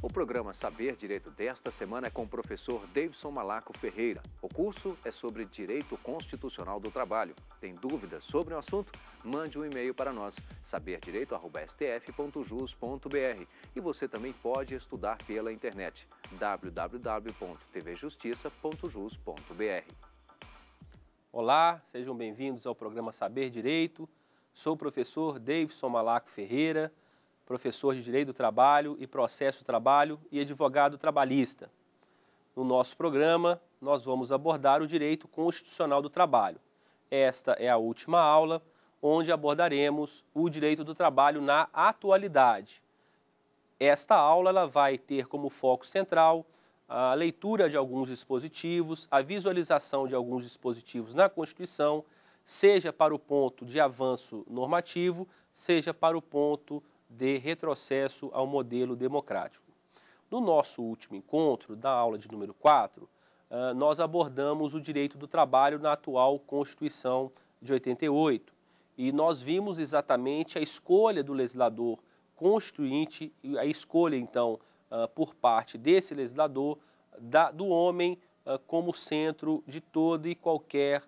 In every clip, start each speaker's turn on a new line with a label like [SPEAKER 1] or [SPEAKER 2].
[SPEAKER 1] O programa Saber Direito desta semana é com o professor Davidson Malaco Ferreira. O curso é sobre direito constitucional do trabalho. Tem dúvidas sobre o assunto? Mande um e-mail para nós, saberdireito.stf.jus.br. E você também pode estudar pela internet, www.tvjustiça.jus.br. Olá, sejam bem-vindos ao programa Saber Direito. Sou o professor Davidson Malaco Ferreira professor de Direito do Trabalho e Processo do Trabalho e advogado trabalhista. No nosso programa, nós vamos abordar o direito constitucional do trabalho. Esta é a última aula, onde abordaremos o direito do trabalho na atualidade. Esta aula ela vai ter como foco central a leitura de alguns dispositivos, a visualização de alguns dispositivos na Constituição, seja para o ponto de avanço normativo, seja para o ponto de retrocesso ao modelo democrático. No nosso último encontro, da aula de número 4, nós abordamos o direito do trabalho na atual Constituição de 88 e nós vimos exatamente a escolha do legislador constituinte, a escolha então por parte desse legislador do homem como centro de toda e qualquer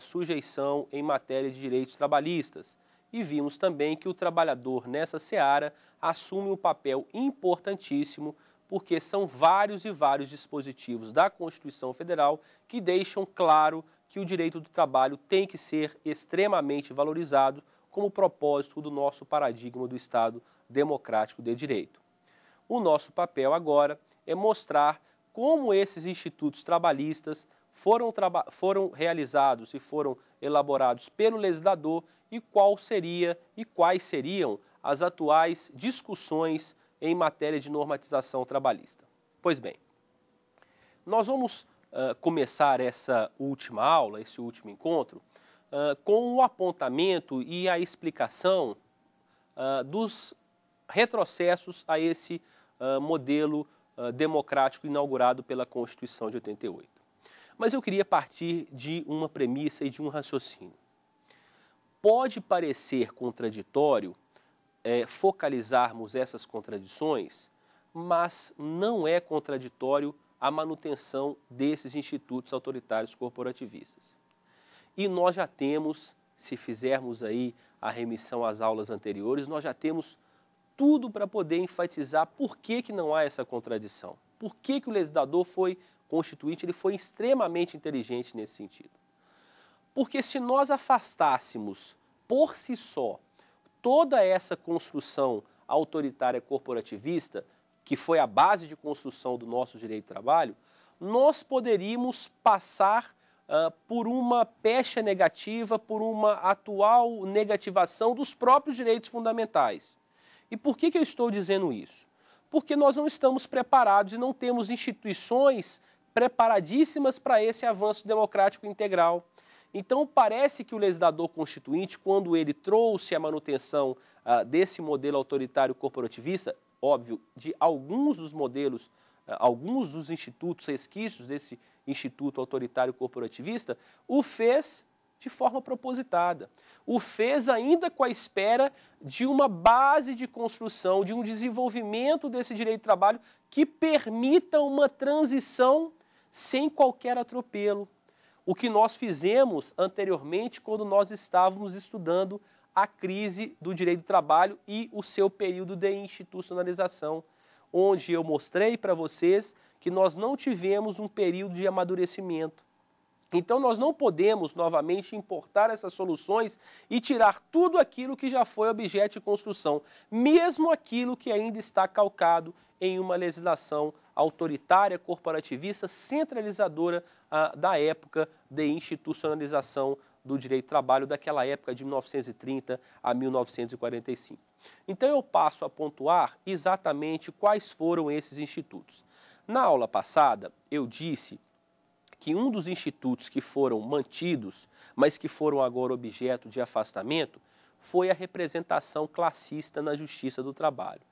[SPEAKER 1] sujeição em matéria de direitos trabalhistas e vimos também que o trabalhador nessa seara assume um papel importantíssimo, porque são vários e vários dispositivos da Constituição Federal que deixam claro que o direito do trabalho tem que ser extremamente valorizado como propósito do nosso paradigma do Estado democrático de direito. O nosso papel agora é mostrar como esses institutos trabalhistas foram, foram realizados e foram elaborados pelo legislador e qual seria e quais seriam as atuais discussões em matéria de normatização trabalhista. Pois bem, nós vamos uh, começar essa última aula, esse último encontro, uh, com o apontamento e a explicação uh, dos retrocessos a esse modelo democrático inaugurado pela Constituição de 88. Mas eu queria partir de uma premissa e de um raciocínio pode parecer contraditório é, focalizarmos essas contradições, mas não é contraditório a manutenção desses institutos autoritários corporativistas. E nós já temos, se fizermos aí a remissão às aulas anteriores, nós já temos tudo para poder enfatizar por que, que não há essa contradição. Por que, que o legislador foi constituinte, ele foi extremamente inteligente nesse sentido. Porque se nós afastássemos por si só toda essa construção autoritária corporativista, que foi a base de construção do nosso direito de trabalho, nós poderíamos passar uh, por uma pecha negativa, por uma atual negativação dos próprios direitos fundamentais. E por que, que eu estou dizendo isso? Porque nós não estamos preparados e não temos instituições preparadíssimas para esse avanço democrático integral então, parece que o legislador constituinte, quando ele trouxe a manutenção ah, desse modelo autoritário corporativista, óbvio, de alguns dos modelos, ah, alguns dos institutos, resquícios desse instituto autoritário corporativista, o fez de forma propositada. O fez ainda com a espera de uma base de construção, de um desenvolvimento desse direito de trabalho que permita uma transição sem qualquer atropelo, o que nós fizemos anteriormente quando nós estávamos estudando a crise do direito do trabalho e o seu período de institucionalização, onde eu mostrei para vocês que nós não tivemos um período de amadurecimento. Então, nós não podemos novamente importar essas soluções e tirar tudo aquilo que já foi objeto de construção, mesmo aquilo que ainda está calcado em uma legislação autoritária, corporativista, centralizadora ah, da época de institucionalização do direito do trabalho daquela época de 1930 a 1945. Então eu passo a pontuar exatamente quais foram esses institutos. Na aula passada, eu disse que um dos institutos que foram mantidos, mas que foram agora objeto de afastamento, foi a representação classista na justiça do trabalho.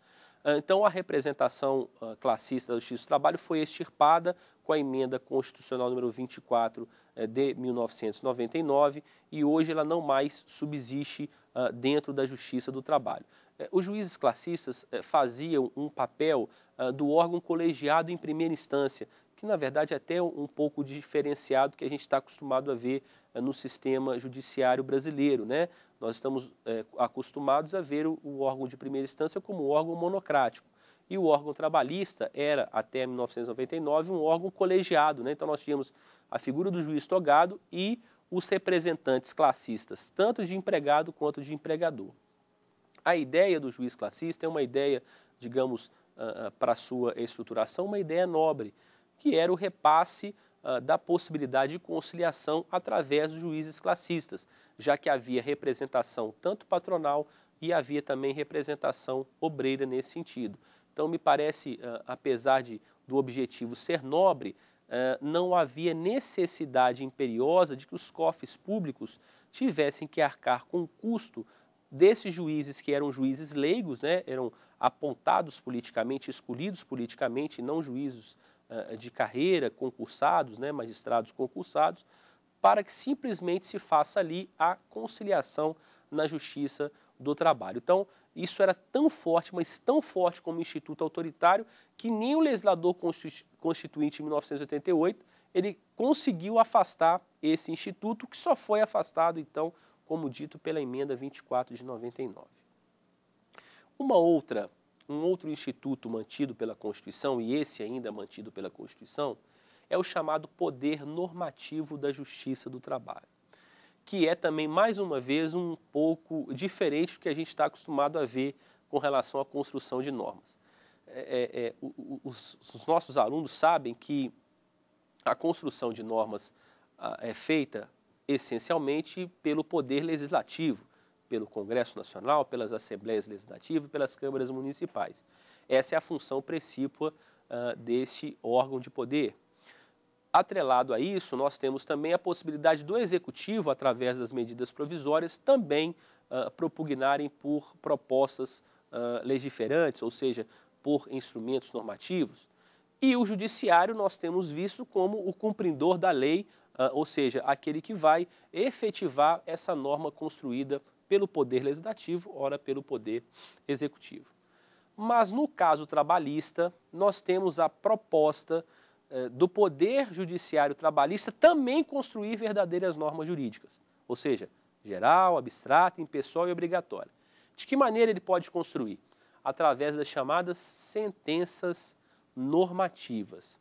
[SPEAKER 1] Ah, então, a representação ah, classista da Justiça do Trabalho foi extirpada com a emenda constitucional número 24 eh, de 1999 e hoje ela não mais subsiste ah, dentro da Justiça do Trabalho. Eh, os juízes classistas eh, faziam um papel do órgão colegiado em primeira instância, que na verdade é até um pouco diferenciado que a gente está acostumado a ver no sistema judiciário brasileiro, né? Nós estamos é, acostumados a ver o, o órgão de primeira instância como um órgão monocrático. E o órgão trabalhista era, até 1999, um órgão colegiado. Né? Então, nós tínhamos a figura do juiz togado e os representantes classistas, tanto de empregado quanto de empregador. A ideia do juiz classista é uma ideia, digamos, uh, para sua estruturação, uma ideia nobre, que era o repasse uh, da possibilidade de conciliação através dos juízes classistas já que havia representação tanto patronal e havia também representação obreira nesse sentido. Então, me parece, apesar de, do objetivo ser nobre, não havia necessidade imperiosa de que os cofres públicos tivessem que arcar com o custo desses juízes que eram juízes leigos, né, eram apontados politicamente, escolhidos politicamente, não juízes uh, de carreira, concursados, né, magistrados concursados, para que simplesmente se faça ali a conciliação na justiça do trabalho. Então, isso era tão forte, mas tão forte como instituto autoritário, que nem o legislador constituinte em 1988 ele conseguiu afastar esse instituto, que só foi afastado, então, como dito, pela emenda 24 de 99. Uma outra, um outro instituto mantido pela Constituição, e esse ainda mantido pela Constituição, é o chamado poder normativo da justiça do trabalho, que é também, mais uma vez, um pouco diferente do que a gente está acostumado a ver com relação à construção de normas. É, é, é os, os, nossos alunos sabem que a construção de normas é feita essencialmente pelo poder legislativo, pelo Congresso Nacional, pelas Assembleias Legislativas e pelas câmaras municipais. Essa é a função principal uh, ah, deste órgão de poder. Atrelado a isso, nós temos também a possibilidade do executivo, através das medidas provisórias, também uh, propugnarem por propostas uh, legiferantes, ou seja, por instrumentos normativos. E o judiciário nós temos visto como o cumpridor da lei, uh, ou seja, aquele que vai efetivar essa norma construída pelo poder legislativo, ora pelo poder executivo. Mas no caso trabalhista, nós temos a proposta eh, do poder judiciário trabalhista também construir verdadeiras normas jurídicas, ou seja, geral, abstrata, impessoal e obrigatória. De que maneira ele pode construir? Através das chamadas sentenças normativas.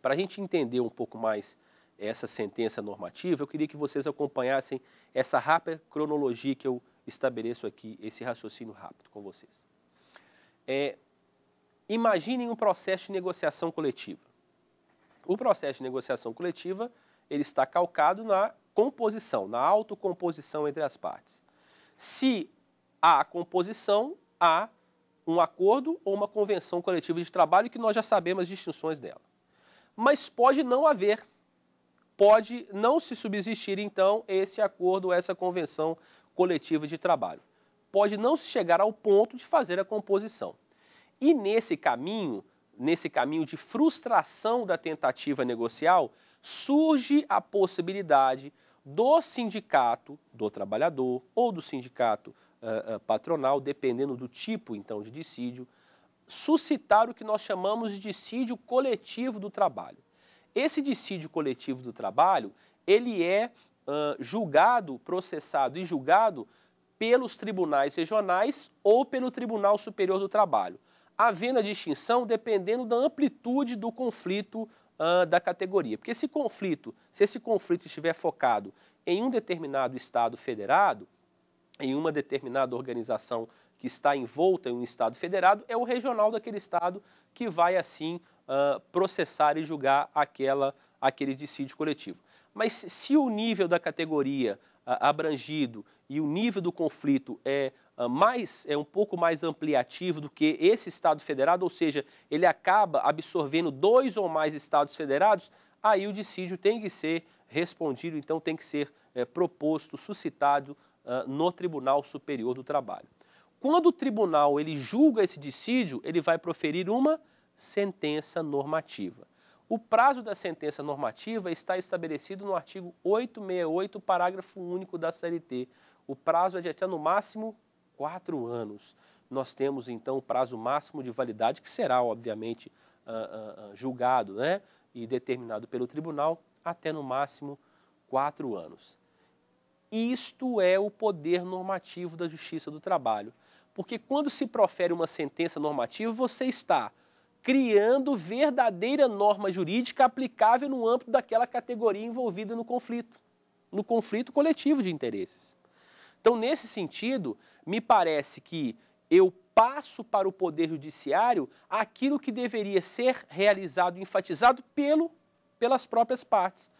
[SPEAKER 1] Para a gente entender um pouco mais essa sentença normativa, eu queria que vocês acompanhassem essa rápida cronologia que eu estabeleço aqui, esse raciocínio rápido com vocês. É, imaginem um processo de negociação coletiva o processo de negociação coletiva ele está calcado na composição, na autocomposição entre as partes. Se há composição, há um acordo ou uma convenção coletiva de trabalho que nós já sabemos as distinções dela. Mas pode não haver, pode não se subsistir então esse acordo ou essa convenção coletiva de trabalho. Pode não se chegar ao ponto de fazer a composição. E nesse caminho, nesse caminho de frustração da tentativa negocial, surge a possibilidade do sindicato do trabalhador ou do sindicato uh, uh, patronal, dependendo do tipo então de dissídio, suscitar o que nós chamamos de dissídio coletivo do trabalho. Esse dissídio coletivo do trabalho, ele é uh, julgado, processado e julgado pelos tribunais regionais ou pelo Tribunal Superior do Trabalho havendo a distinção dependendo da amplitude do conflito uh, da categoria. Porque esse conflito, se esse conflito estiver focado em um determinado Estado federado, em uma determinada organização que está envolta em um Estado federado, é o regional daquele Estado que vai, assim, uh, processar e julgar aquela, aquele dissídio coletivo. Mas se o nível da categoria uh, abrangido e o nível do conflito é ah, mais, é um pouco mais ampliativo do que esse Estado federado, ou seja, ele acaba absorvendo dois ou mais Estados federados, aí o dissídio tem que ser respondido, então tem que ser é, proposto, suscitado uh, no Tribunal Superior do Trabalho. Quando o tribunal ele julga esse dissídio, ele vai proferir uma sentença normativa. O prazo da sentença normativa está estabelecido no artigo 868, parágrafo único da CLT. O prazo é de até no máximo quatro anos, nós temos então o prazo máximo de validade, que será, obviamente, uh, uh, julgado né, e determinado pelo tribunal, até no máximo quatro anos. Isto é o poder normativo da Justiça do Trabalho. Porque quando se profere uma sentença normativa, você está criando verdadeira norma jurídica aplicável no âmbito daquela categoria envolvida no conflito, no conflito coletivo de interesses. Então, nesse sentido, me parece que eu passo para o Poder Judiciário aquilo que deveria ser realizado, enfatizado pelo, pelas próprias partes,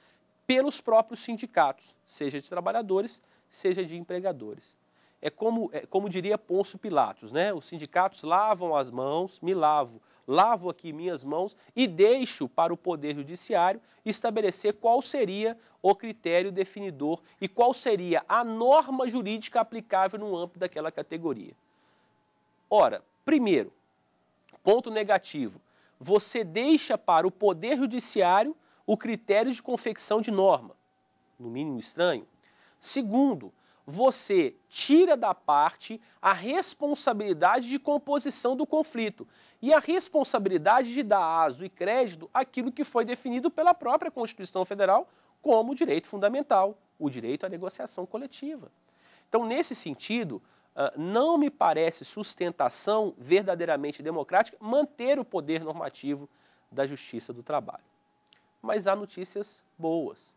[SPEAKER 1] pelos próprios sindicatos, seja de trabalhadores, seja de empregadores. É como, é, como diria Ponço Pilatos, né? Os sindicatos lavam as mãos, me lavo, lavo aqui minhas mãos e deixo para o Poder Judiciário estabelecer qual seria o critério definidor e qual seria a norma jurídica aplicável no âmbito daquela categoria. Ora, primeiro, ponto negativo, você deixa para o Poder Judiciário o critério de confecção de norma, no mínimo estranho. Segundo, você tira da parte a responsabilidade de composição do conflito e a responsabilidade de dar aso e crédito àquilo que foi definido pela própria Constituição Federal como direito fundamental, o direito à negociação coletiva. Então, nesse sentido, ah, não me parece sustentação verdadeiramente democrática manter o poder normativo da justiça do trabalho. Mas há notícias boas.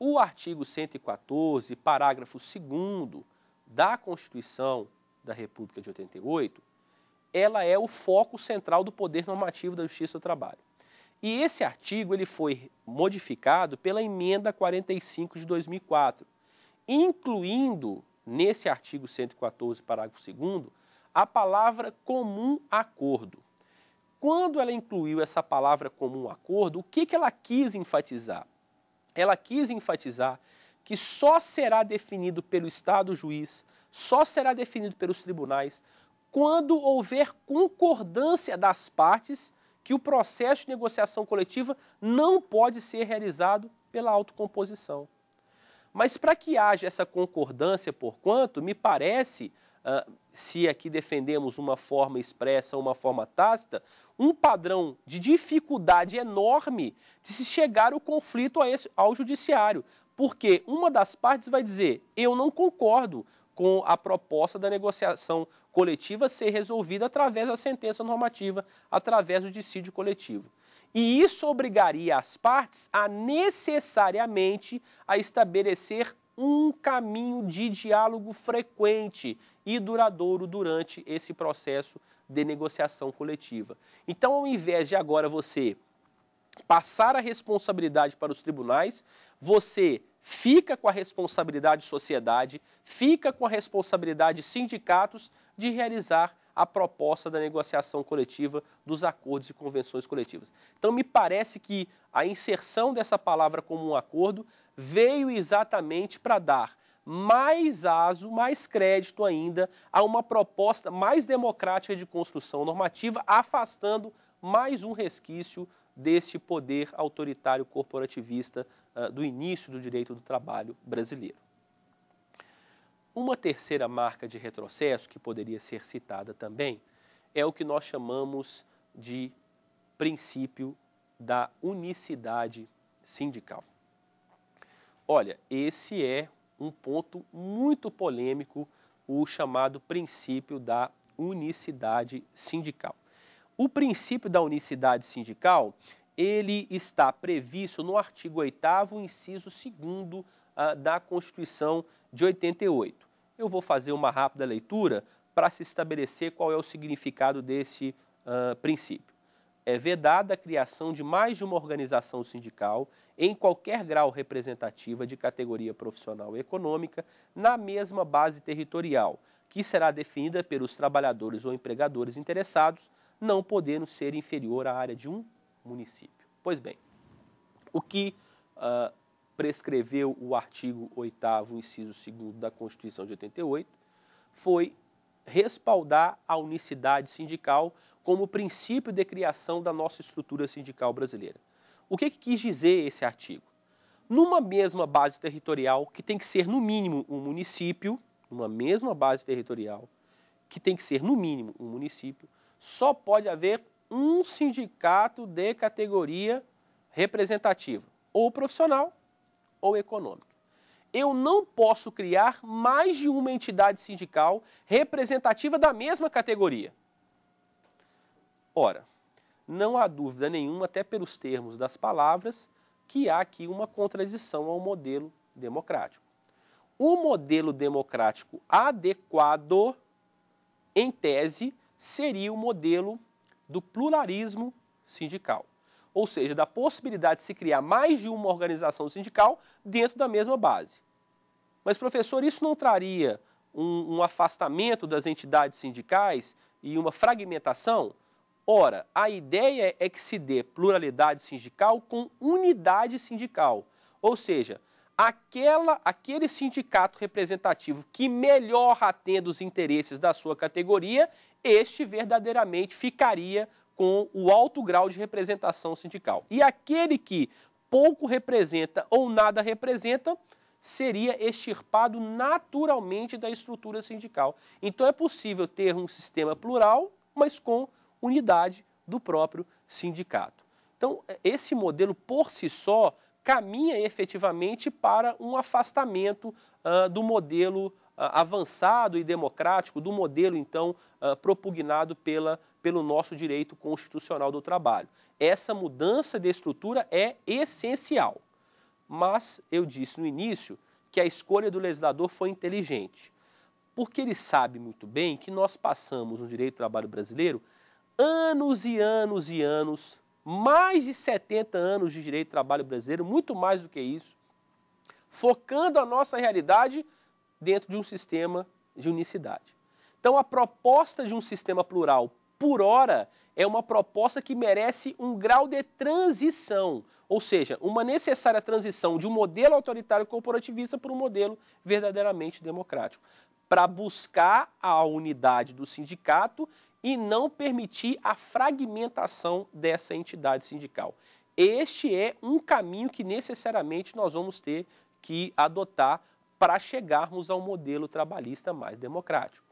[SPEAKER 1] O artigo 114, parágrafo 2 da Constituição da República de 88, ela é o foco central do poder normativo da Justiça do Trabalho. E esse artigo ele foi modificado pela emenda 45 de 2004, incluindo nesse artigo 114, parágrafo 2 a palavra comum acordo. Quando ela incluiu essa palavra comum acordo, o que, que ela quis enfatizar? ela quis enfatizar que só será definido pelo Estado juiz, só será definido pelos tribunais, quando houver concordância das partes que o processo de negociação coletiva não pode ser realizado pela autocomposição. Mas para que haja essa concordância, por quanto me parece, ah, se aqui defendemos uma forma expressa, uma forma tácita, um padrão de dificuldade enorme de se chegar o conflito esse, ao judiciário, porque uma das partes vai dizer: eu não concordo com a proposta da negociação coletiva ser resolvida através da sentença normativa, através do dissídio coletivo. E isso obrigaria as partes a necessariamente a estabelecer um caminho de diálogo frequente e duradouro durante esse processo de negociação coletiva. Então, ao invés de agora você passar a responsabilidade para os tribunais, você fica com a responsabilidade sociedade, fica com a responsabilidade sindicatos de realizar a proposta da negociação coletiva dos acordos e convenções coletivas. Então, me parece que a inserção dessa palavra como um acordo veio exatamente para dar mais aso, mais crédito ainda a uma proposta mais democrática de construção normativa, afastando mais um resquício desse poder autoritário corporativista uh, do início do direito do trabalho brasileiro. Uma terceira marca de retrocesso que poderia ser citada também é o que nós chamamos de princípio da unicidade sindical. Olha, esse é um ponto muito polêmico, o chamado princípio da unicidade sindical. O princípio da unicidade sindical, ele está previsto no artigo 8 inciso 2 ah, da Constituição de 88. Eu vou fazer uma rápida leitura para se estabelecer qual é o significado desse uh, princípio. É vedada a criação de mais de uma organização sindical em qualquer grau representativa de categoria profissional e econômica na mesma base territorial, que será definida pelos trabalhadores ou empregadores interessados, não podendo ser inferior à área de um município. Pois bem, o que uh, prescreveu o artigo 8, inciso 2 da Constituição de 88 foi respaldar a unicidade sindical como princípio de criação da nossa estrutura sindical brasileira. O que, que quis dizer esse artigo? Numa mesma base territorial, que tem que ser no mínimo um município, numa mesma base territorial, que tem que ser no mínimo um município, só pode haver um sindicato de categoria representativa, ou profissional ou econômica. Eu não posso criar mais de uma entidade sindical representativa da mesma categoria. Ora, não há dúvida nenhuma, até pelos termos das palavras, que há aqui uma contradição ao modelo democrático. O modelo democrático adequado, em tese, seria o modelo do pluralismo sindical, ou seja, da possibilidade de se criar mais de uma organização sindical dentro da mesma base. Mas, professor, isso não traria um, um afastamento das entidades sindicais e uma fragmentação? Ora, a ideia é que se dê pluralidade sindical com unidade sindical, ou seja, aquela, aquele sindicato representativo que melhor atenda os interesses da sua categoria, este verdadeiramente ficaria com o alto grau de representação sindical. E aquele que pouco representa ou nada representa, seria extirpado naturalmente da estrutura sindical. Então é possível ter um sistema plural, mas com unidade do próprio sindicato. Então, é, esse modelo por si só caminha efetivamente para um afastamento uh, do modelo uh, avançado e democrático, do modelo então uh, propugnado pela, pelo nosso direito constitucional do trabalho. Essa mudança de estrutura é essencial. Mas eu disse no início que a escolha do legislador foi inteligente, porque ele sabe muito bem que nós passamos no direito do trabalho brasileiro anos e anos e anos, mais de 70 anos de direito do trabalho brasileiro, muito mais do que isso, focando a nossa realidade dentro de um sistema de unicidade. Então, a proposta de um sistema plural, por hora, é uma proposta que merece um grau de transição, ou seja, uma necessária transição de um modelo autoritário corporativista para um modelo verdadeiramente democrático, para buscar a unidade do sindicato e não permitir a fragmentação dessa entidade sindical. Este é um caminho que necessariamente nós vamos ter que adotar para chegarmos ao modelo trabalhista mais democrático.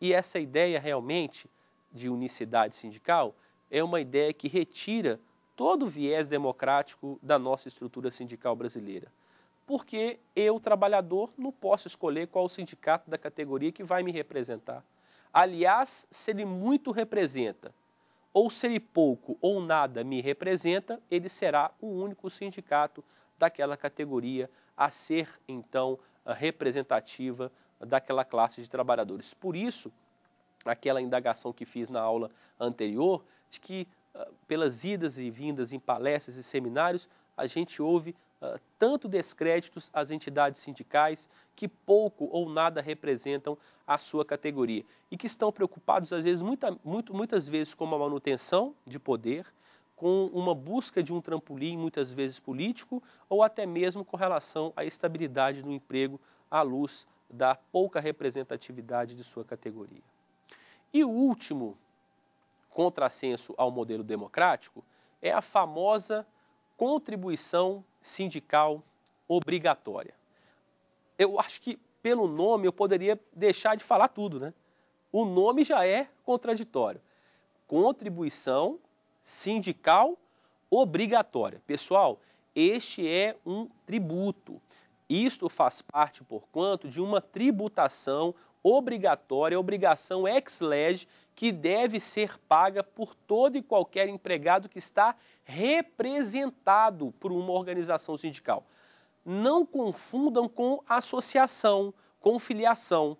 [SPEAKER 1] E essa ideia realmente de unicidade sindical é uma ideia que retira todo o viés democrático da nossa estrutura sindical brasileira. Porque eu, trabalhador, não posso escolher qual sindicato da categoria que vai me representar. Aliás, se ele muito representa, ou se ele pouco ou nada me representa, ele será o único sindicato daquela categoria a ser, então, representativa daquela classe de trabalhadores. Por isso, aquela indagação que fiz na aula anterior, de que ah, pelas idas e vindas em palestras e seminários, a gente ouve ah, tanto descréditos às entidades sindicais que pouco ou nada representam a sua categoria e que estão preocupados, às vezes, muita, muito, muitas vezes, com a manutenção de poder, com uma busca de um trampolim, muitas vezes político, ou até mesmo com relação à estabilidade do emprego à luz da pouca representatividade de sua categoria. E o último contrassenso ao modelo democrático é a famosa contribuição sindical obrigatória. Eu acho que pelo nome eu poderia deixar de falar tudo, né? O nome já é contraditório. Contribuição sindical obrigatória. Pessoal, este é um tributo. Isto faz parte, por quanto, de uma tributação obrigatória, obrigação ex lege que deve ser paga por todo e qualquer empregado que está representado por uma organização sindical. Não confundam com associação, com filiação.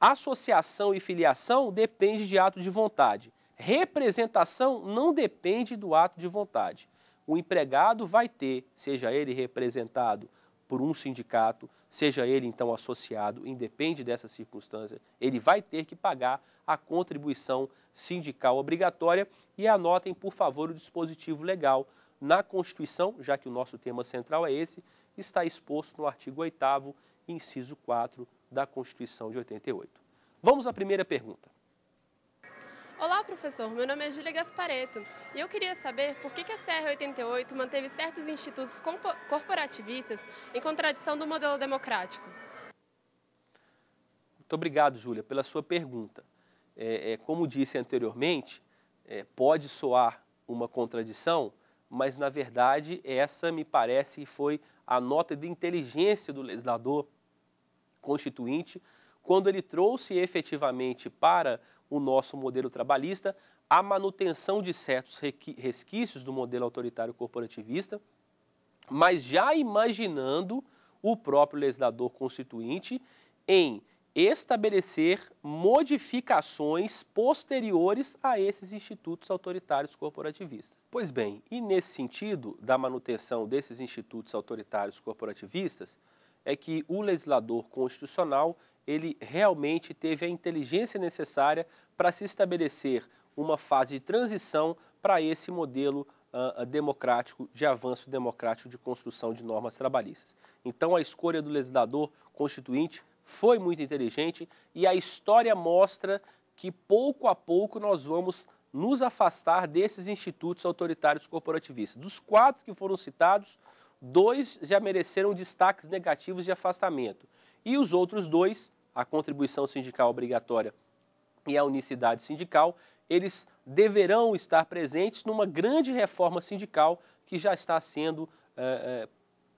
[SPEAKER 1] Associação e filiação depende de ato de vontade. Representação não depende do ato de vontade. O empregado vai ter, seja ele representado por um sindicato, seja ele então associado, independe dessa circunstância, ele vai ter que pagar a contribuição sindical obrigatória e anotem, por favor, o dispositivo legal. Na Constituição, já que o nosso tema central é esse, está exposto no artigo 8 inciso 4 da Constituição de 88. Vamos à primeira pergunta. Olá, professor. Meu nome é Júlia Gaspareto e eu queria saber por que a CR88 manteve certos institutos corporativistas em contradição do modelo democrático. Muito obrigado, Júlia, pela sua pergunta. É, é, como disse anteriormente, é, pode soar uma contradição, mas na verdade essa me parece foi a nota de inteligência do legislador constituinte quando ele trouxe efetivamente para o nosso modelo trabalhista, a manutenção de certos resquícios do modelo autoritário corporativista, mas já imaginando o próprio legislador constituinte em estabelecer modificações posteriores a esses institutos autoritários corporativistas. Pois bem, e nesse sentido da manutenção desses institutos autoritários corporativistas, é que o legislador constitucional ele realmente teve a inteligência necessária para se estabelecer uma fase de transição para esse modelo uh, democrático, de avanço democrático de construção de normas trabalhistas. Então, a escolha do legislador constituinte foi muito inteligente e a história mostra que pouco a pouco nós vamos nos afastar desses institutos autoritários corporativistas. Dos quatro que foram citados, dois já mereceram destaques negativos de afastamento e os outros dois a contribuição sindical obrigatória e a unicidade sindical, eles deverão estar presentes numa grande reforma sindical que já está sendo é,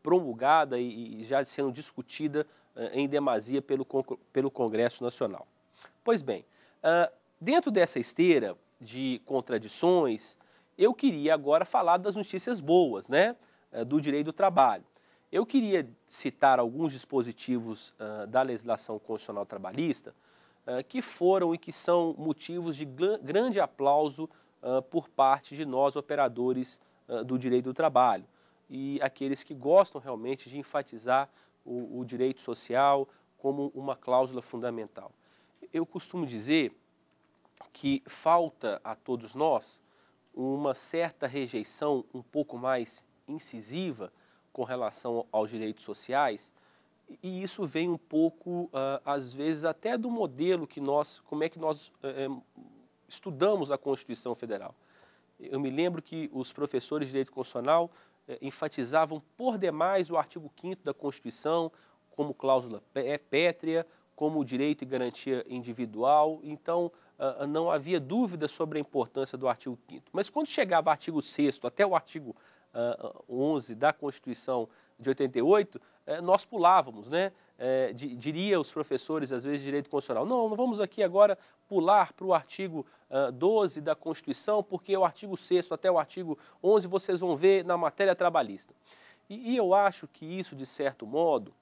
[SPEAKER 1] promulgada e, já sendo discutida eh, em demasia pelo, pelo Congresso Nacional. Pois bem, ah, dentro dessa esteira de contradições, eu queria agora falar das notícias boas, né, do direito do trabalho. Eu queria citar alguns dispositivos uh, da legislação constitucional trabalhista uh, que foram e que são motivos de grande aplauso uh, por parte de nós, operadores do direito do trabalho, e aqueles que gostam realmente de enfatizar o, o direito social como uma cláusula fundamental. Eu costumo dizer que falta a todos nós uma certa rejeição um pouco mais incisiva com relação aos direitos sociais, e isso vem um pouco, ah, às vezes, até do modelo que nós, como é que nós eh, eh, estudamos a Constituição Federal. Eu me lembro que os professores de direito constitucional eh, enfatizavam por demais o artigo 5 da Constituição como cláusula é pétrea, como direito e garantia individual, então ah, não havia dúvida sobre a importância do artigo 5 Mas quando chegava o artigo 6 até o artigo 11 ah, ah, da Constituição de 88, eh, nós pulávamos, né? Eh, di, diria os professores, às vezes, de direito constitucional, não, não vamos aqui agora pular para o artigo uh, ah, 12 da Constituição, porque é o artigo 6 até o artigo 11 vocês vão ver na matéria trabalhista. E, e eu acho que isso, de certo modo,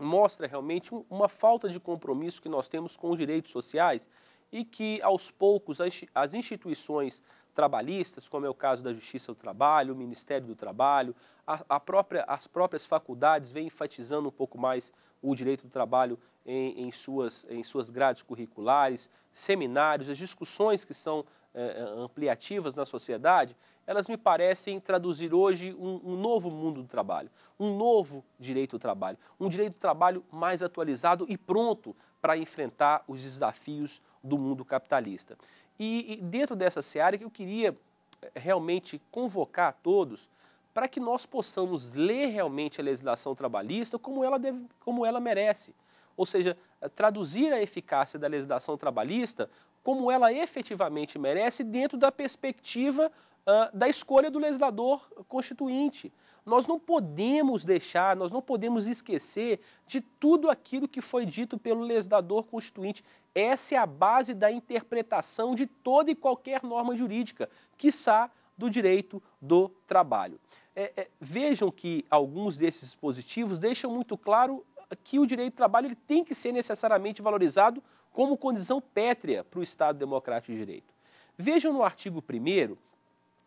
[SPEAKER 1] mostra realmente um, uma falta de compromisso que nós temos com os direitos sociais e que, aos poucos, as, as instituições trabalhistas, como é o caso da Justiça do Trabalho, o Ministério do Trabalho, a, a própria, as próprias faculdades vêm enfatizando um pouco mais o direito do trabalho em, em suas, em suas grades curriculares, seminários, as discussões que são é, é, ampliativas na sociedade, elas me parecem traduzir hoje um, um, novo mundo do trabalho, um novo direito do trabalho, um direito do trabalho mais atualizado e pronto para enfrentar os desafios do mundo capitalista. E, e dentro dessa seara que eu queria eh, realmente convocar a todos para que nós possamos ler realmente a legislação trabalhista como ela, deve, como ela merece. Ou seja, traduzir a eficácia da legislação trabalhista como ela efetivamente merece dentro da perspectiva uh, da escolha do legislador constituinte. Nós não podemos deixar, nós não podemos esquecer de tudo aquilo que foi dito pelo legislador constituinte. Essa é a base da interpretação de toda e qualquer norma jurídica, quiçá do direito do trabalho. É, é, vejam que alguns desses dispositivos deixam muito claro que o direito do trabalho ele tem que ser necessariamente valorizado como condição pétrea para o Estado Democrático de Direito. Vejam no artigo 1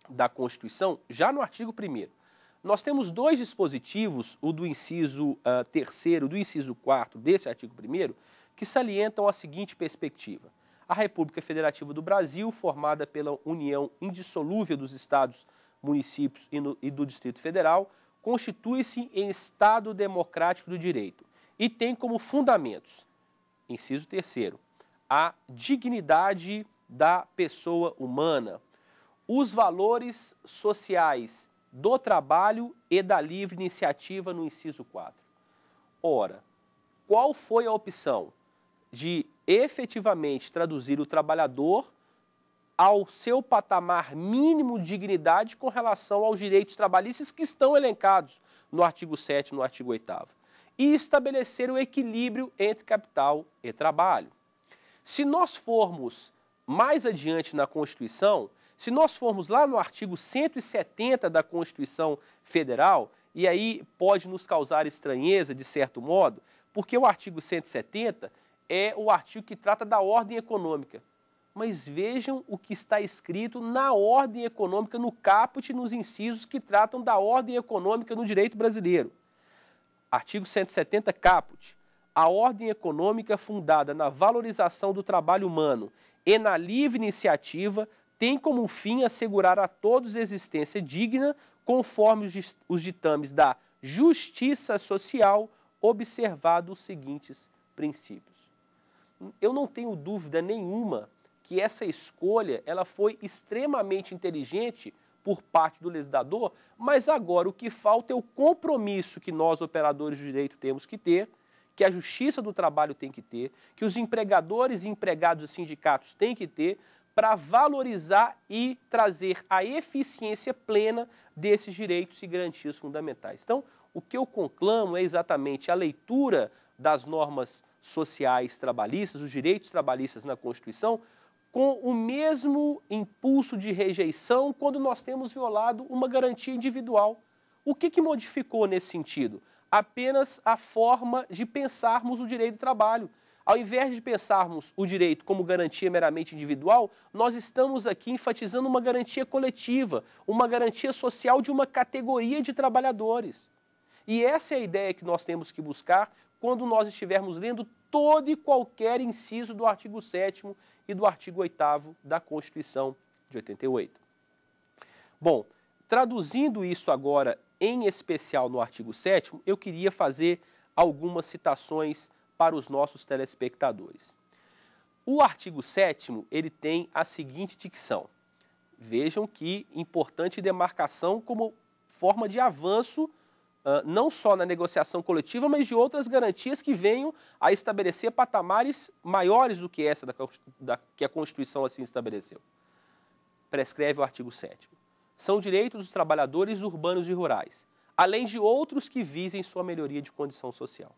[SPEAKER 1] da Constituição, já no artigo 1 nós temos dois dispositivos, o do inciso uh, terceiro, do inciso 4 desse artigo 1 que salientam a seguinte perspectiva. A República Federativa do Brasil, formada pela união indissolúvel dos estados, municípios e, no, e do Distrito Federal, constitui-se em Estado democrático do direito e tem como fundamentos, inciso terceiro, a dignidade da pessoa humana, os valores sociais do trabalho e da livre iniciativa no inciso 4. Ora, qual foi a opção? de efetivamente traduzir o trabalhador ao seu patamar mínimo de dignidade com relação aos direitos trabalhistas que estão elencados no artigo 7 e no artigo 8 e estabelecer o equilíbrio entre capital e trabalho. Se nós formos mais adiante na Constituição, se nós formos lá no artigo 170 da Constituição Federal, e aí pode nos causar estranheza de certo modo, porque o artigo 170 é o artigo que trata da ordem econômica. Mas vejam o que está escrito na ordem econômica, no caput, nos incisos que tratam da ordem econômica no direito brasileiro. Artigo 170, caput. A ordem econômica fundada na valorização do trabalho humano e na livre iniciativa tem como fim assegurar a todos existência digna, conforme os ditames da justiça social, observados os seguintes princípios eu não tenho dúvida nenhuma que essa escolha ela foi extremamente inteligente por parte do legislador, mas agora o que falta é o compromisso que nós, operadores de direito, temos que ter, que a justiça do trabalho tem que ter, que os empregadores e empregados e sindicatos têm que ter para valorizar e trazer a eficiência plena desses direitos e garantias fundamentais. Então, o que eu conclamo é exatamente a leitura das normas sociais trabalhistas, os direitos trabalhistas na Constituição, com o mesmo impulso de rejeição quando nós temos violado uma garantia individual. O que, que modificou nesse sentido? Apenas a forma de pensarmos o direito do trabalho. Ao invés de pensarmos o direito como garantia meramente individual, nós estamos aqui enfatizando uma garantia coletiva, uma garantia social de uma categoria de trabalhadores. E essa é a ideia que nós temos que buscar quando nós estivermos lendo todo e qualquer inciso do artigo 7 e do artigo 8 da Constituição de 88. Bom, traduzindo isso agora, em especial no artigo 7, eu queria fazer algumas citações para os nossos telespectadores. O artigo 7 ele tem a seguinte dicção. Vejam que importante demarcação como forma de avanço não só na negociação coletiva, mas de outras garantias que venham a estabelecer patamares maiores do que essa da, da, que a Constituição assim estabeleceu. Prescreve o artigo 7. São direitos dos trabalhadores urbanos e rurais, além de outros que visem sua melhoria de condição social.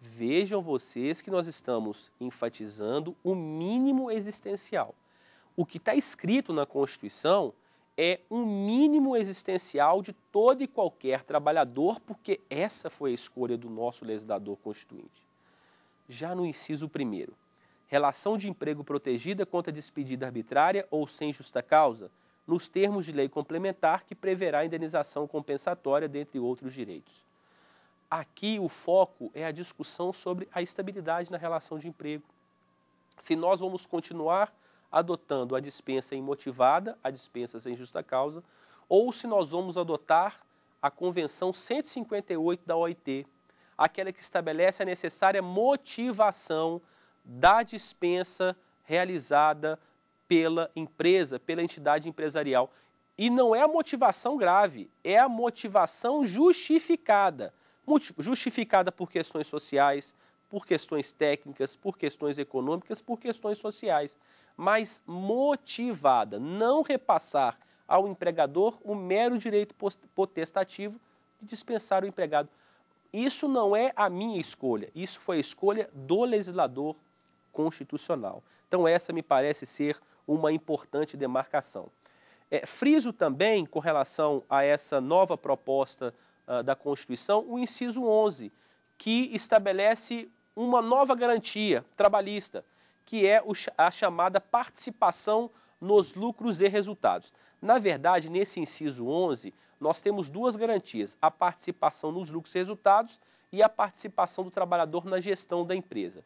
[SPEAKER 1] Vejam vocês que nós estamos enfatizando o mínimo existencial. O que está escrito na Constituição é um mínimo existencial de todo e qualquer trabalhador, porque essa foi a escolha do nosso legislador constituinte. Já no inciso primeiro, relação de emprego protegida contra despedida arbitrária ou sem justa causa, nos termos de lei complementar que preverá indenização compensatória, dentre outros direitos. Aqui o foco é a discussão sobre a estabilidade na relação de emprego. Se nós vamos continuar adotando a dispensa imotivada, a dispensa sem justa causa, ou se nós vamos adotar a Convenção 158 da OIT, aquela que estabelece a necessária motivação da dispensa realizada pela empresa, pela entidade empresarial. E não é a motivação grave, é a motivação justificada. Justificada por questões sociais, por questões técnicas, por questões econômicas, por questões sociais mas motivada, não repassar ao empregador o mero direito potestativo de dispensar o empregado. Isso não é a minha escolha, isso foi a escolha do legislador constitucional. Então, essa me parece ser uma importante demarcação. É, friso também, com relação a essa nova proposta uh, da Constituição, o inciso 11, que estabelece uma nova garantia trabalhista que é a chamada participação nos lucros e resultados. Na verdade, nesse inciso 11, nós temos duas garantias: a participação nos lucros e resultados e a participação do trabalhador na gestão da empresa.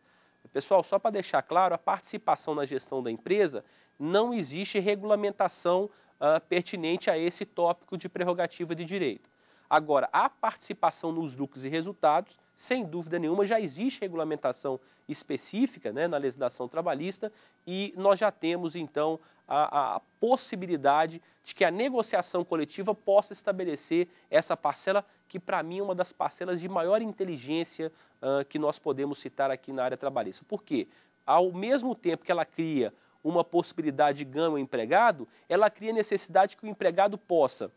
[SPEAKER 1] Pessoal, só para deixar claro, a participação na gestão da empresa não existe regulamentação uh, pertinente a esse tópico de prerrogativa de direito. Agora, a participação nos lucros e resultados, sem dúvida nenhuma, já existe regulamentação específica né, na legislação trabalhista e nós já temos então a, a possibilidade de que a negociação coletiva possa estabelecer essa parcela que para mim é uma das parcelas de maior inteligência uh, que nós podemos citar aqui na área trabalhista. Por quê? Ao mesmo tempo que ela cria uma possibilidade de ganho ao empregado, ela cria necessidade que o empregado possa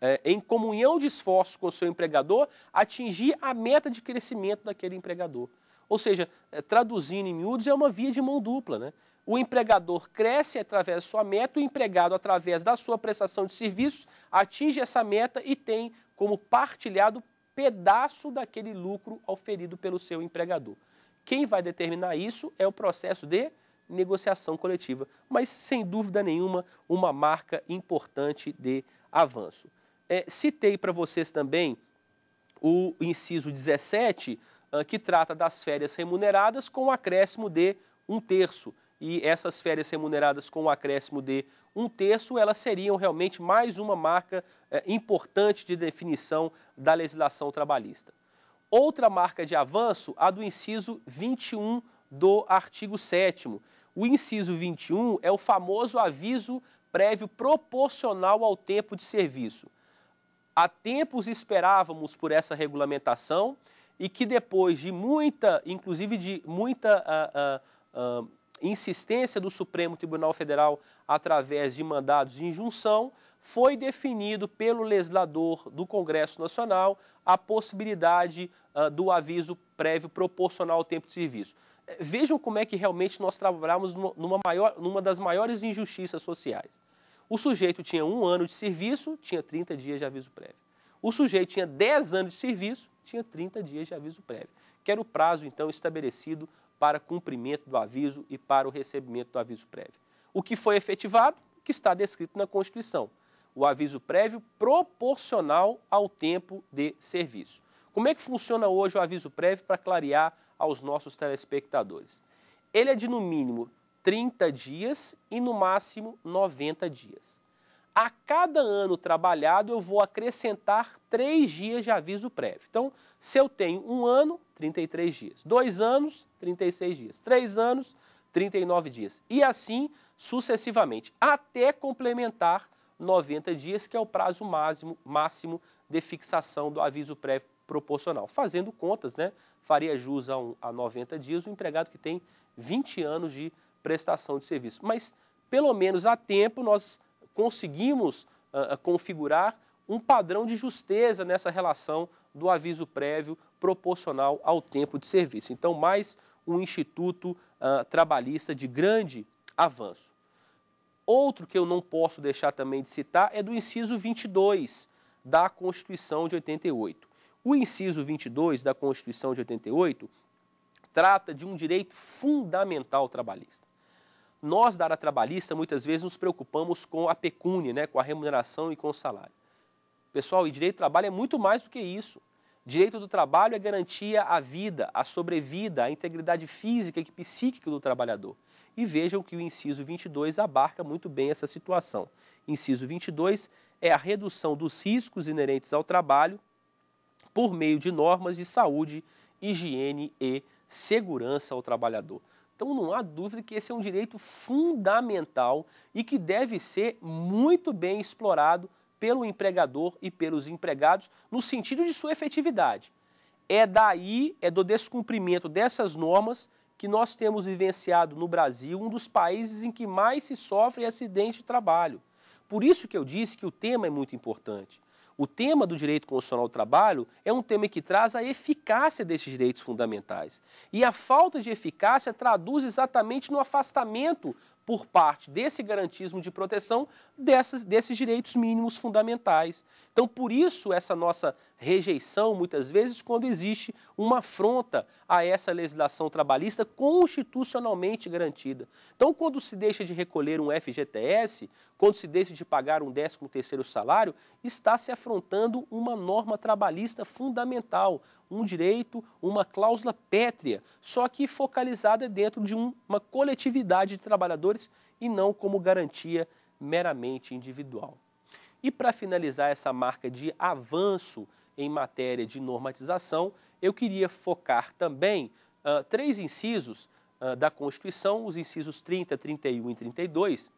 [SPEAKER 1] é, em comunhão de esforço com o seu empregador, atingir a meta de crescimento daquele empregador. Ou seja, é, traduzindo em miúdos, é uma via de mão dupla. Né? O empregador cresce através da sua meta, o empregado, através da sua prestação de serviços, atinge essa meta e tem como partilhado pedaço daquele lucro oferido pelo seu empregador. Quem vai determinar isso é o processo de negociação coletiva, mas sem dúvida nenhuma uma marca importante de avanço. É, citei para vocês também o inciso 17 ah, que trata das férias remuneradas com o um acréscimo de um terço. E essas férias remuneradas com o um acréscimo de um terço, elas seriam realmente mais uma marca eh, importante de definição da legislação trabalhista. Outra marca de avanço, a do inciso 21 do artigo 7. O inciso 21 é o famoso aviso prévio proporcional ao tempo de serviço. Há tempos esperávamos por essa regulamentação e que depois de muita, inclusive de muita uh, uh, uh, insistência do Supremo Tribunal Federal através de mandados de injunção, foi definido pelo legislador do Congresso Nacional a possibilidade do aviso prévio proporcional ao tempo de serviço. Vejam como é que realmente nós trabalhamos numa, maior, numa das maiores injustiças sociais. O sujeito tinha um ano de serviço, tinha 30 dias de aviso prévio. O sujeito tinha 10 anos de serviço, tinha 30 dias de aviso prévio, que era o prazo então estabelecido para cumprimento do aviso e para o recebimento do aviso prévio. O que foi efetivado, que está descrito na Constituição, o aviso prévio proporcional ao tempo de serviço. Como é que funciona hoje o aviso prévio para clarear aos nossos telespectadores? Ele é de no mínimo 30 dias e no máximo 90 dias a cada ano trabalhado eu vou acrescentar três dias de aviso prévio. Então, se eu tenho um ano, 33 dias, dois anos, 36 dias, três anos, 39 dias, e assim sucessivamente, até complementar 90 dias, que é o prazo máximo, máximo de fixação do aviso prévio proporcional. Fazendo contas, né, faria jus a, um, a 90 dias o empregado que tem 20 anos de prestação de serviço. Mas, pelo menos a tempo, nós conseguimos uh, configurar um padrão de justeza nessa relação do aviso prévio proporcional ao tempo de serviço. Então, mais um instituto uh, trabalhista de grande avanço. Outro que eu não posso deixar também de citar é do inciso 22 da Constituição de 88. O inciso 22 da Constituição de 88 trata de um direito fundamental trabalhista. Nós, da área trabalhista, muitas vezes nos preocupamos com a pecúnia, né, com a remuneração e com o salário. Pessoal, e direito do trabalho é muito mais do que isso. Direito do trabalho é garantia à vida, à sobrevida, à integridade física e psíquica do trabalhador. E vejam que o inciso 22 abarca muito bem essa situação. Inciso 22 é a redução dos riscos inerentes ao trabalho por meio de normas de saúde, higiene e segurança ao trabalhador. Então não há dúvida que esse é um direito fundamental e que deve ser muito bem explorado pelo empregador e pelos empregados no sentido de sua efetividade. É daí, é do descumprimento dessas normas que nós temos vivenciado no Brasil, um dos países em que mais se sofre acidente de trabalho. Por isso que eu disse que o tema é muito importante. O tema do direito constitucional ao trabalho é um tema que traz a eficácia desses direitos fundamentais. E a falta de eficácia traduz exatamente no afastamento por parte desse garantismo de proteção dessas, desses direitos mínimos fundamentais. Então, por isso, essa nossa rejeição, muitas vezes, quando existe uma afronta a essa legislação trabalhista constitucionalmente garantida. Então, quando se deixa de recolher um FGTS, quando se deixa de pagar um 13 terceiro salário, está se afrontando uma norma trabalhista fundamental, um direito, uma cláusula pétrea, só que focalizada dentro de uma coletividade de trabalhadores e não como garantia meramente individual. E para finalizar essa marca de avanço em matéria de normatização, eu queria focar também uh, três incisos uh, da Constituição, os incisos 30, 31 e 32,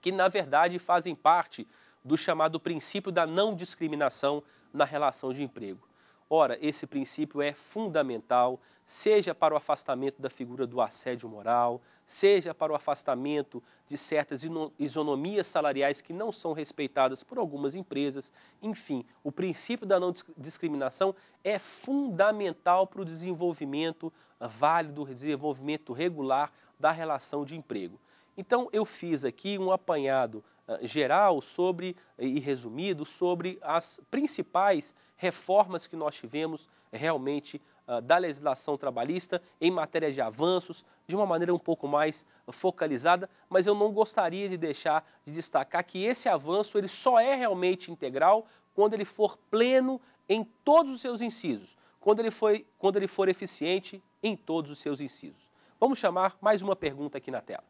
[SPEAKER 1] que na verdade fazem parte do chamado princípio da não discriminação na relação de emprego. Ora, esse princípio é fundamental, seja para o afastamento da figura do assédio moral, seja para o afastamento de certas isonomias salariais que não são respeitadas por algumas empresas. Enfim, o princípio da não discriminação é fundamental para o desenvolvimento válido, desenvolvimento regular da relação de emprego. Então, eu fiz aqui um apanhado ah, geral sobre e resumido sobre as principais reformas que nós tivemos eh, realmente ah, da legislação trabalhista em matéria de avanços, de uma maneira um pouco mais focalizada, mas eu não gostaria de deixar de destacar que esse avanço ele só é realmente integral quando ele for pleno em todos os seus incisos, quando ele, foi, quando ele for eficiente em todos os seus incisos. Vamos chamar mais uma pergunta aqui na tela.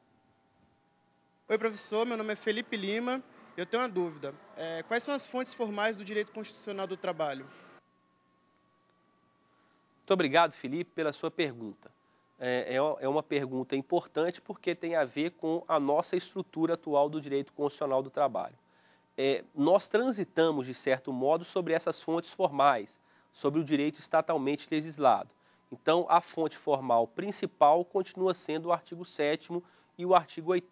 [SPEAKER 1] Oi, professor. Meu nome é Felipe Lima. Eu tenho uma dúvida. É, quais são as fontes formais do direito constitucional do trabalho? Muito obrigado, Felipe, pela sua pergunta. É, é, é uma pergunta importante porque tem a ver com a nossa estrutura atual do direito constitucional do trabalho. É, nós transitamos, de certo modo, sobre essas fontes formais, sobre o direito estatalmente legislado. Então, a fonte formal principal continua sendo o artigo 7 e o artigo 8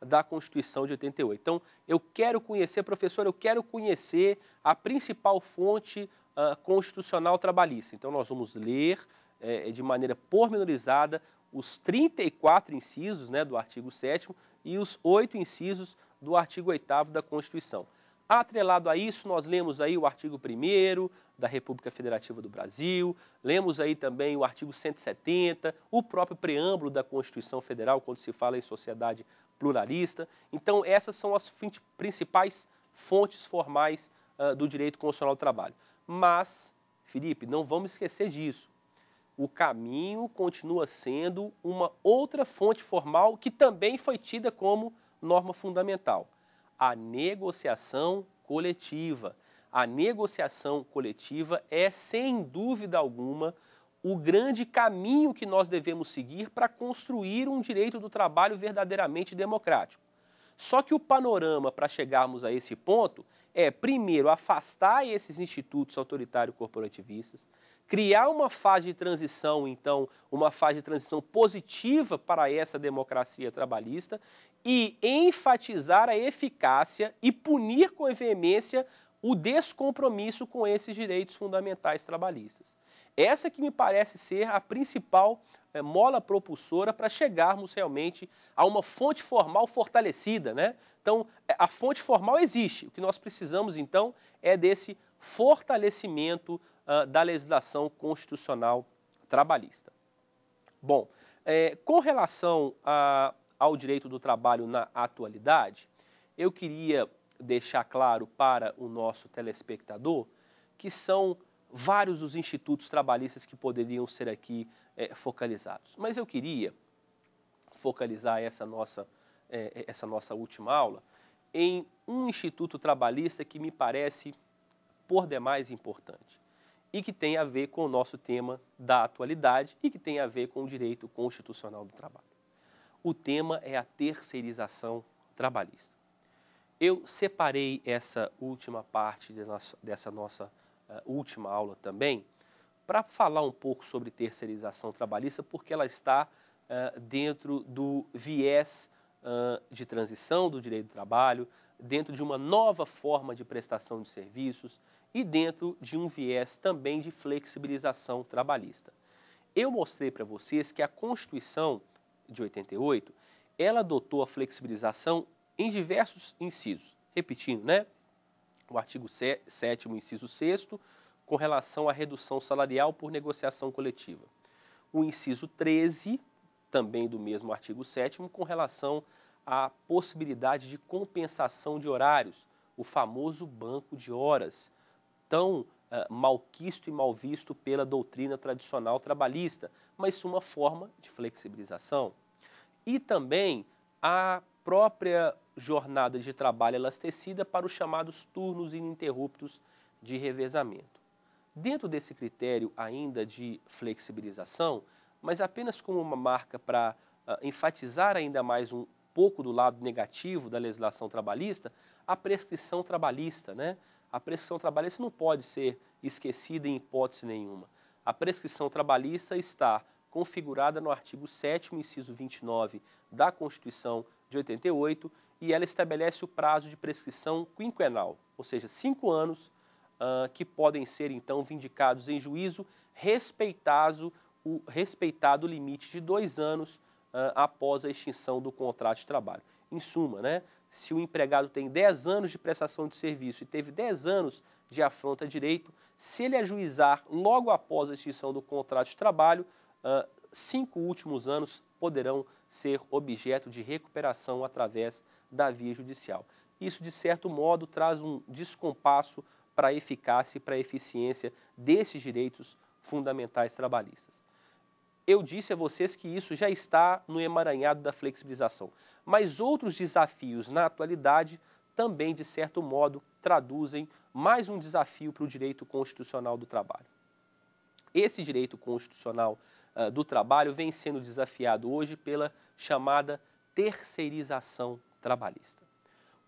[SPEAKER 1] da Constituição de 88. Então, eu quero conhecer, professor, eu quero conhecer a principal fonte uh, constitucional trabalhista. Então, nós vamos ler eh, eh, de maneira pormenorizada os 34 incisos né, do artigo 7 e os oito incisos do artigo 8 da Constituição. Atrelado a isso, nós lemos aí o artigo 1 da República Federativa do Brasil, lemos aí também o artigo 170, o próprio preâmbulo da Constituição Federal, quando se fala em sociedade pluralista. Então, essas são as principais fontes formais uh, do direito constitucional do trabalho. Mas, Felipe, não vamos esquecer disso. O caminho continua sendo uma outra fonte formal que também foi tida como norma fundamental: a negociação coletiva. A negociação coletiva é, sem dúvida alguma, o grande caminho que nós devemos seguir para construir um direito do trabalho verdadeiramente democrático. Só que o panorama para chegarmos a esse ponto é, primeiro, afastar esses institutos autoritários corporativistas, criar uma fase de transição, então, uma fase de transição positiva para essa democracia trabalhista e enfatizar a eficácia e punir com veemência o descompromisso com esses direitos fundamentais trabalhistas. Essa que me parece ser a principal é, mola propulsora para chegarmos realmente a uma fonte formal fortalecida, né? Então, eh, a fonte formal existe. O que nós precisamos, então, é desse fortalecimento uh, da legislação constitucional trabalhista. Bom, é, com relação a, ao direito do trabalho na atualidade, eu queria deixar claro para o nosso telespectador que são vários dos institutos trabalhistas que poderiam ser aqui é, focalizados. Mas eu queria focalizar essa nossa, é, é, essa nossa última aula em um instituto trabalhista que me parece por demais importante e que tem a ver com o nosso tema da atualidade e que tem a ver com o direito constitucional do trabalho. O tema é a terceirização trabalhista. Eu separei essa última parte de nossa, dessa nossa eh, última aula também, para falar um pouco sobre terceirização trabalhista, porque ela está uh, dentro do viés uh, de transição do direito do trabalho, dentro de uma nova forma de prestação de serviços e dentro de um viés também de flexibilização trabalhista. Eu mostrei para vocês que a Constituição de 88, ela adotou a flexibilização em diversos incisos. Repetindo, né? o artigo 7, inciso 6, com relação à redução salarial por negociação coletiva. O inciso 13, também do mesmo artigo 7, com relação à possibilidade de compensação de horários, o famoso banco de horas, tão uh, malquisto e mal visto pela doutrina tradicional trabalhista, mas uma forma de flexibilização. E também a própria jornada de trabalho elastecida para os chamados turnos ininterruptos de revezamento. Dentro desse critério ainda de flexibilização, mas apenas como uma marca para uh, enfatizar ainda mais um pouco do lado negativo da legislação trabalhista, a prescrição trabalhista, né? A prescrição trabalhista não pode ser esquecida em hipótese nenhuma. A prescrição trabalhista está configurada no artigo 7º, inciso 29 da Constituição de 88 e ela estabelece o prazo de prescrição quinquenal, ou seja, cinco anos uh, que podem ser então vindicados em juízo, respeitado o, respeitado o limite de dois anos uh, após a extinção do contrato de trabalho. Em suma, né, se o empregado tem 10 anos de prestação de serviço e teve 10 anos de afronta a direito, se ele ajuizar logo após a extinção do contrato de trabalho, uh, cinco últimos anos poderão ser objeto de recuperação através da via judicial. Isso, de certo modo, traz um descompasso para a eficácia e para a eficiência desses direitos fundamentais trabalhistas. Eu disse a vocês que isso já está no emaranhado da flexibilização, mas outros desafios na atualidade também, de certo modo, traduzem mais um desafio para o direito constitucional do trabalho. Esse direito constitucional uh, do trabalho vem sendo desafiado hoje pela chamada terceirização trabalhista.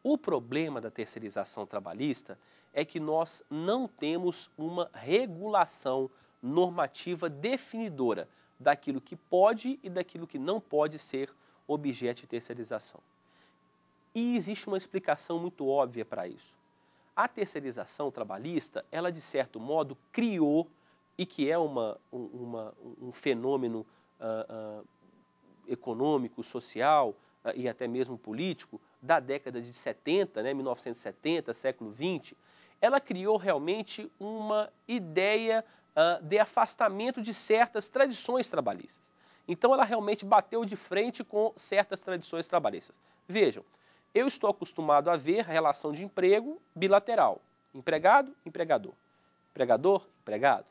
[SPEAKER 1] O problema da terceirização trabalhista é que nós não temos uma regulação normativa definidora daquilo que pode e daquilo que não pode ser objeto de terceirização. E existe uma explicação muito óbvia para isso. A terceirização trabalhista, ela de certo modo criou, e que é uma, uma um fenômeno uh, uh, econômico, social, ah, e até mesmo político da década de 70, né, 1970, século 20, ela criou realmente uma ideia uh, de afastamento de certas tradições trabalhistas. Então ela realmente bateu de frente com certas tradições trabalhistas. Vejam, eu estou acostumado a ver a relação de emprego bilateral, empregado, empregador, empregador, empregado.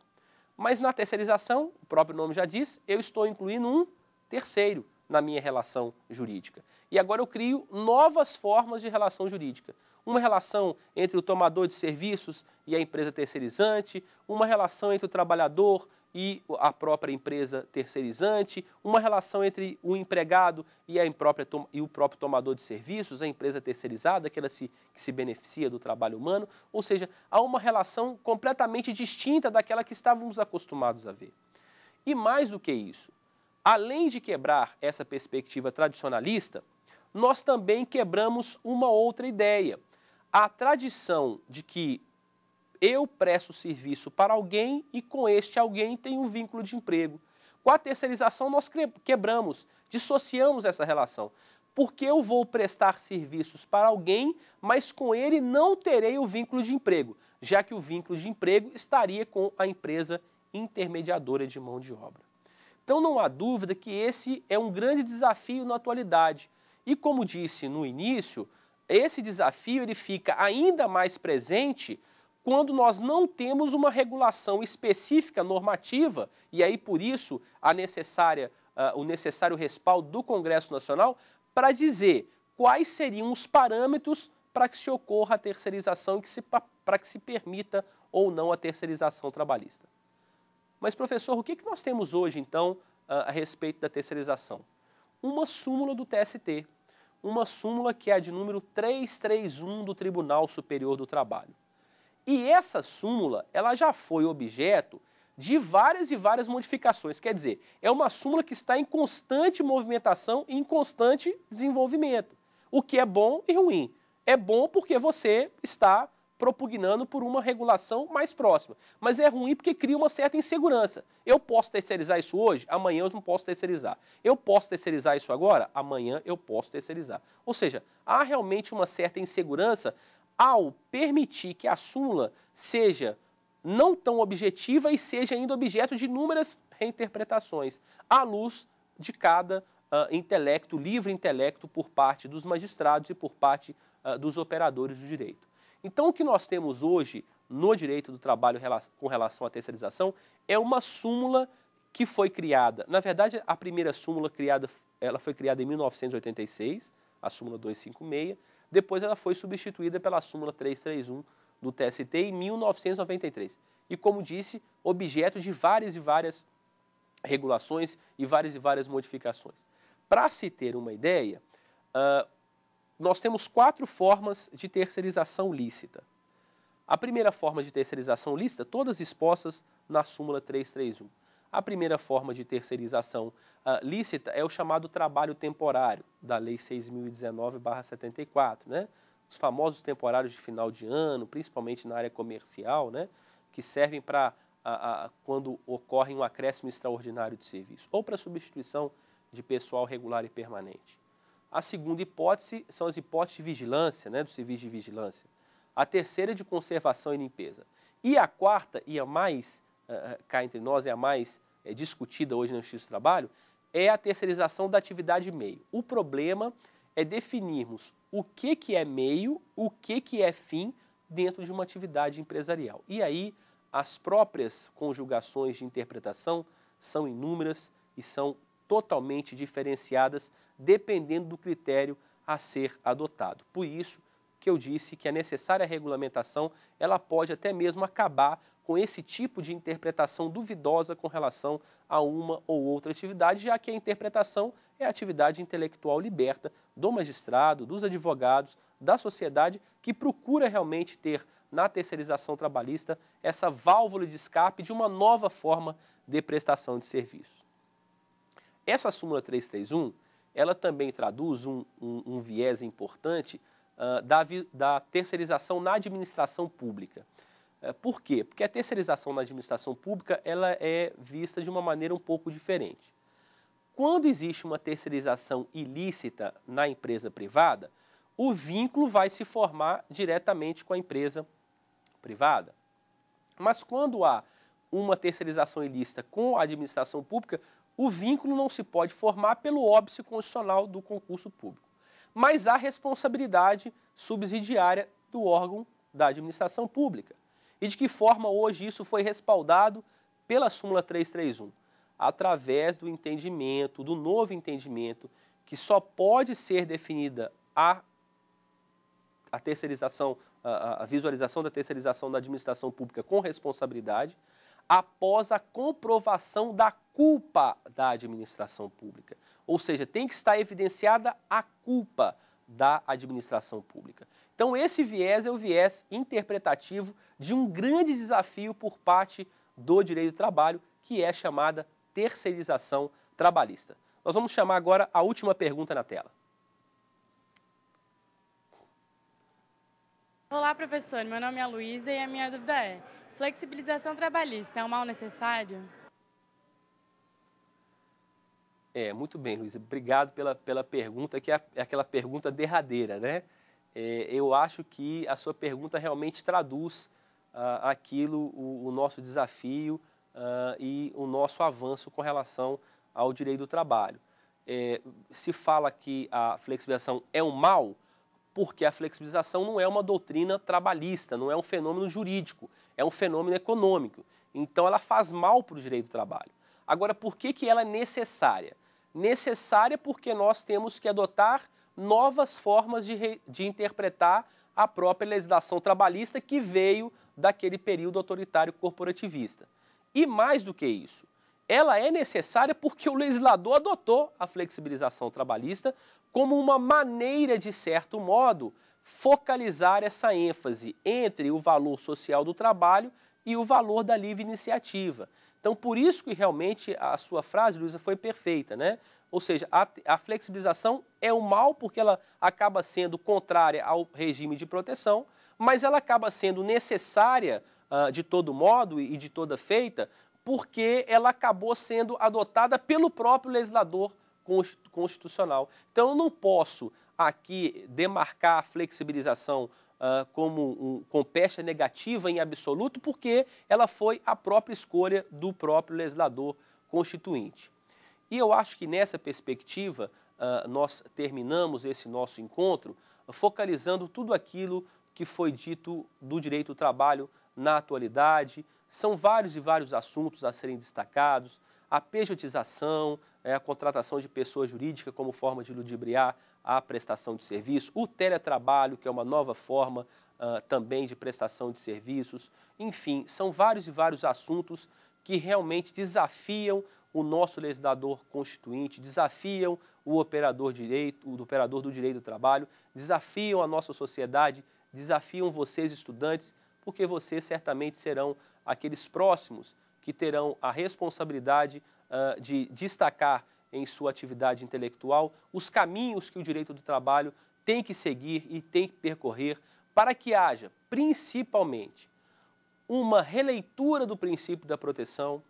[SPEAKER 1] Mas na terceirização, o próprio nome já diz, eu estou incluindo um terceiro, na minha relação jurídica. E agora eu crio novas formas de relação jurídica. Uma relação entre o tomador de serviços e a empresa terceirizante, uma relação entre o trabalhador e a própria empresa terceirizante, uma relação entre o empregado e, a imprópria, e o próprio tomador de serviços, a empresa terceirizada, aquela se, que se beneficia do trabalho humano. Ou seja, há uma relação completamente distinta daquela que estávamos acostumados a ver. E mais do que isso, além de quebrar essa perspectiva tradicionalista, nós também quebramos uma outra ideia. A tradição de que eu presto serviço para alguém e com este alguém tem um vínculo de emprego. Com a terceirização, nós quebramos, dissociamos essa relação. Porque eu vou prestar serviços para alguém, mas com ele não terei o vínculo de emprego, já que o vínculo de emprego estaria com a empresa intermediadora de mão de obra. Então não há dúvida que esse é um grande desafio na atualidade. E como disse no início, esse desafio ele fica ainda mais presente quando nós não temos uma regulação específica normativa, e aí por isso a necessária, uh, o necessário respaldo do Congresso Nacional para dizer quais seriam os parâmetros para que se ocorra a terceirização e para que se permita ou não a terceirização trabalhista. Mas, professor, o que, que nós temos hoje, então, a, a respeito da terceirização? Uma súmula do TST, uma súmula que é a de número 331 do Tribunal Superior do Trabalho. E essa súmula, ela já foi objeto de várias e várias modificações. Quer dizer, é uma súmula que está em constante movimentação e em constante desenvolvimento. O que é bom e ruim. É bom porque você está propugnando por uma regulação mais próxima. Mas é ruim porque cria uma certa insegurança. Eu posso terceirizar isso hoje, amanhã eu não posso terceirizar. Eu posso terceirizar isso agora, amanhã eu posso terceirizar. Ou seja, há realmente uma certa insegurança ao permitir que a súmula seja não tão objetiva e seja ainda objeto de inúmeras reinterpretações, à luz de cada uh, intelecto, livre intelecto por parte dos magistrados e por parte uh, dos operadores do direito. Então, o que nós temos hoje no direito do trabalho com relação à terceirização é uma súmula que foi criada. Na verdade, a primeira súmula criada, ela foi criada em 1986, a súmula 256. Depois ela foi substituída pela súmula 331 do TST em 1993. E como disse, objeto de várias e várias regulações e várias e várias modificações. Para se ter uma ideia, uh, nós temos quatro formas de terceirização lícita. A primeira forma de terceirização lícita, todas expostas na súmula 331. A primeira forma de terceirização uh, lícita é o chamado trabalho temporário, da Lei 6.019-74, né? os famosos temporários de final de ano, principalmente na área comercial, né? que servem para quando ocorre um acréscimo extraordinário de serviço ou para substituição de pessoal regular e permanente. A segunda hipótese são as hipóteses de vigilância, né, do serviço de vigilância. A terceira é de conservação e limpeza. E a quarta, e a mais, uh, cá entre nós, é a mais é, discutida hoje no Justiça do Trabalho, é a terceirização da atividade meio. O problema é definirmos o que, que é meio, o que, que é fim dentro de uma atividade empresarial. E aí as próprias conjugações de interpretação são inúmeras e são totalmente diferenciadas dependendo do critério a ser adotado. Por isso que eu disse que a necessária regulamentação, ela pode até mesmo acabar com esse tipo de interpretação duvidosa com relação a uma ou outra atividade, já que a interpretação é a atividade intelectual liberta do magistrado, dos advogados, da sociedade que procura realmente ter na terceirização trabalhista essa válvula de escape de uma nova forma de prestação de serviço. Essa súmula 331 ela também traduz um, um, um viés importante uh, da, da, terceirização na administração pública. Uh, por quê? Porque a terceirização na administração pública ela é vista de uma maneira um pouco diferente. Quando existe uma terceirização ilícita na empresa privada, o vínculo vai se formar diretamente com a empresa privada. Mas quando há uma terceirização ilícita com a administração pública, o vínculo não se pode formar pelo óbice constitucional do concurso público, mas há responsabilidade subsidiária do órgão da administração pública. E de que forma hoje isso foi respaldado pela súmula 331? Através do entendimento, do novo entendimento, que só pode ser definida a, a terceirização, a, a visualização da terceirização da administração pública com responsabilidade, após a comprovação da culpa da administração pública. Ou seja, tem que estar evidenciada a culpa da administração pública. Então, esse viés é o viés interpretativo de um grande desafio por parte do direito do trabalho, que é chamada terceirização trabalhista. Nós vamos chamar agora a última pergunta na tela. Olá, professor. Meu nome é Luísa e a minha dúvida é: flexibilização trabalhista é um mal necessário? É, muito bem, Luiz. Obrigado pela, pela pergunta, que é, é, aquela pergunta derradeira, né? É, eu acho que a sua pergunta realmente traduz ah, aquilo, o, o, nosso desafio ah, e o nosso avanço com relação ao direito do trabalho. É, se fala que a flexibilização é um mal, porque a flexibilização não é uma doutrina trabalhista, não é um fenômeno jurídico, é um fenômeno econômico. Então, ela faz mal para o direito do trabalho. Agora, por que, que ela é necessária? Necessária porque nós temos que adotar novas formas de, re, de interpretar a própria legislação trabalhista que veio daquele período autoritário corporativista. E mais do que isso, ela é necessária porque o legislador adotou a flexibilização trabalhista como uma maneira, de certo modo, focalizar essa ênfase entre o valor social do trabalho e o valor da livre iniciativa. Então, por isso que realmente a sua frase, Luísa, foi perfeita, né? Ou seja, a, a flexibilização é o mal porque ela acaba sendo contrária ao regime de proteção, mas ela acaba sendo necessária uh, de todo modo e de toda feita, porque ela acabou sendo adotada pelo próprio legislador constitucional. Então, eu não posso aqui demarcar a flexibilização uh, como um, com pecha negativa em absoluto, porque ela foi a própria escolha do próprio legislador constituinte. E eu acho que nessa perspectiva uh, nós terminamos esse nosso encontro focalizando tudo aquilo que foi dito do direito do trabalho na atualidade. São vários e vários assuntos a serem destacados: a pejotização, eh, a contratação de pessoa jurídica como forma de ludibriar a prestação de serviço, o teletrabalho, que é uma nova forma uh, também de prestação de serviços. Enfim, são vários e vários assuntos que realmente desafiam o nosso legislador constituinte, desafiam o operador direito, o operador do direito do trabalho, desafiam a nossa sociedade, desafiam vocês estudantes, porque vocês certamente serão aqueles próximos que terão a responsabilidade uh, de destacar em sua atividade intelectual, os caminhos que o direito do trabalho tem que seguir e tem que percorrer para que haja, principalmente, uma releitura do princípio da proteção,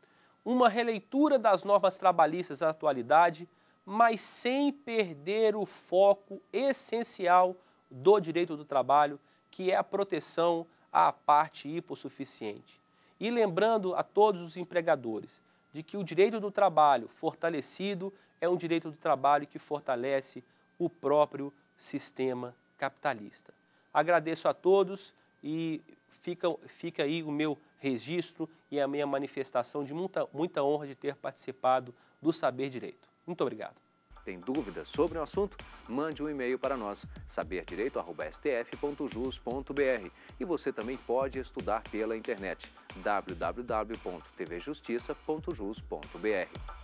[SPEAKER 1] uma releitura das normas trabalhistas da atualidade, mas sem perder o foco essencial do direito do trabalho, que é a proteção à parte hipossuficiente. E lembrando a todos os empregadores de que o direito do trabalho fortalecido é um direito do trabalho que fortalece o próprio sistema capitalista. Agradeço a todos e fica, fica aí o meu registro e a minha manifestação de muita, muita honra de ter participado do Saber Direito. Muito obrigado. Tem dúvidas sobre o assunto? Mande um e-mail para nós, saberdireito.stf.jus.br. E você também pode estudar pela internet www.tvjustiça.jus.br.